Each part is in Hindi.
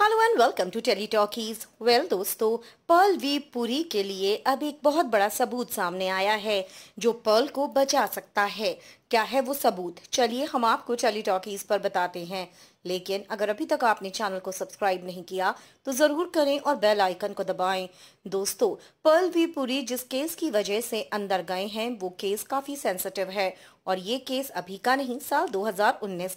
hello and welcome to tele talkies well दोस्तों पर्ल वी पुरी के लिए अब एक बहुत बड़ा सबूत सामने आया है जो पर्ल को बचा सकता है क्या है वो सबूत चलिए हम आपको टेली टॉकीज पर बताते हैं लेकिन अगर अभी तक आपने चैनल को सब्सक्राइब नहीं किया तो ज़रूर करें और बेल आइकन को दबाएं दोस्तों पर्ल वी पुरी जिस केस की वजह से अंदर गए हैं वो केस काफ़ी सेंसिटिव है और ये केस अभी का नहीं साल दो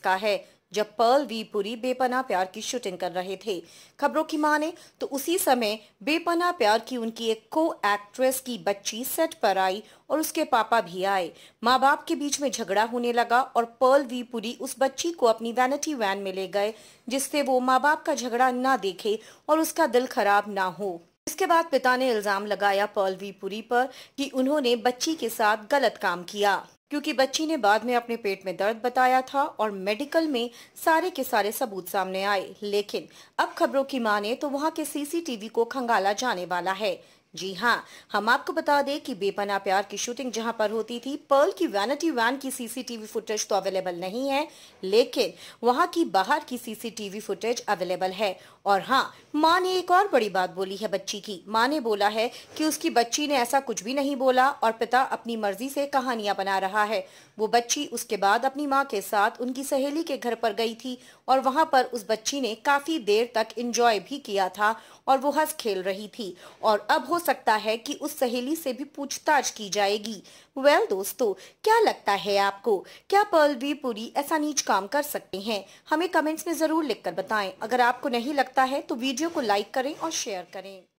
का है जब पर्ल वी पुरी बेपना प्यार की शूटिंग कर रहे थे खबरों की माने तो उसी समय बेपना प्यार की उनकी एक को एक्ट्रेस की बच्ची सेट पर आई और उसके पापा भी आए माँ बाप के बीच में झगड़ा होने लगा और पर्ल वी पुरी उस बच्ची को अपनी वैनिटी वैन में ले गए जिससे वो माँ बाप का झगड़ा ना देखे और उसका दिल खराब ना हो इसके बाद पिता ने इल्जाम लगाया पर्ल वी पुरी पर कि उन्होंने बच्ची के साथ गलत काम किया क्योंकि बच्ची ने बाद में अपने पेट में दर्द बताया था और मेडिकल में सारे के सारे सबूत सामने आए लेकिन अब खबरों की माने तो वहां के सीसीटीवी को खंगाला जाने वाला है जी हाँ हम आपको बता दें कि बेपना प्यार की शूटिंग जहां पर होती थी पर्ल की वैनिटी वैन की सीसीटीवी फुटेज तो अवेलेबल नहीं है लेकिन वहां की बाहर की सीसीटीवी फुटेज अवेलेबल है और हाँ माँ ने एक और बड़ी बात बोली है बच्ची की माँ ने बोला है कि उसकी बच्ची ने ऐसा कुछ भी नहीं बोला और पिता अपनी मर्जी से कहानियां बना रहा है वो बच्ची उसके बाद अपनी माँ के साथ उनकी सहेली के घर पर गई थी और वहां पर उस बच्ची ने काफी देर तक इंजॉय भी किया था और वो हंस खेल रही थी और अब हो सकता है कि उस सहेली से भी पूछताछ की जाएगी वेल well, दोस्तों क्या लगता है आपको क्या पर्ल भी पूरी ऐसा नीच काम कर सकते हैं हमें कमेंट्स में ज़रूर लिखकर बताएं अगर आपको नहीं लगता है तो वीडियो को लाइक करें और शेयर करें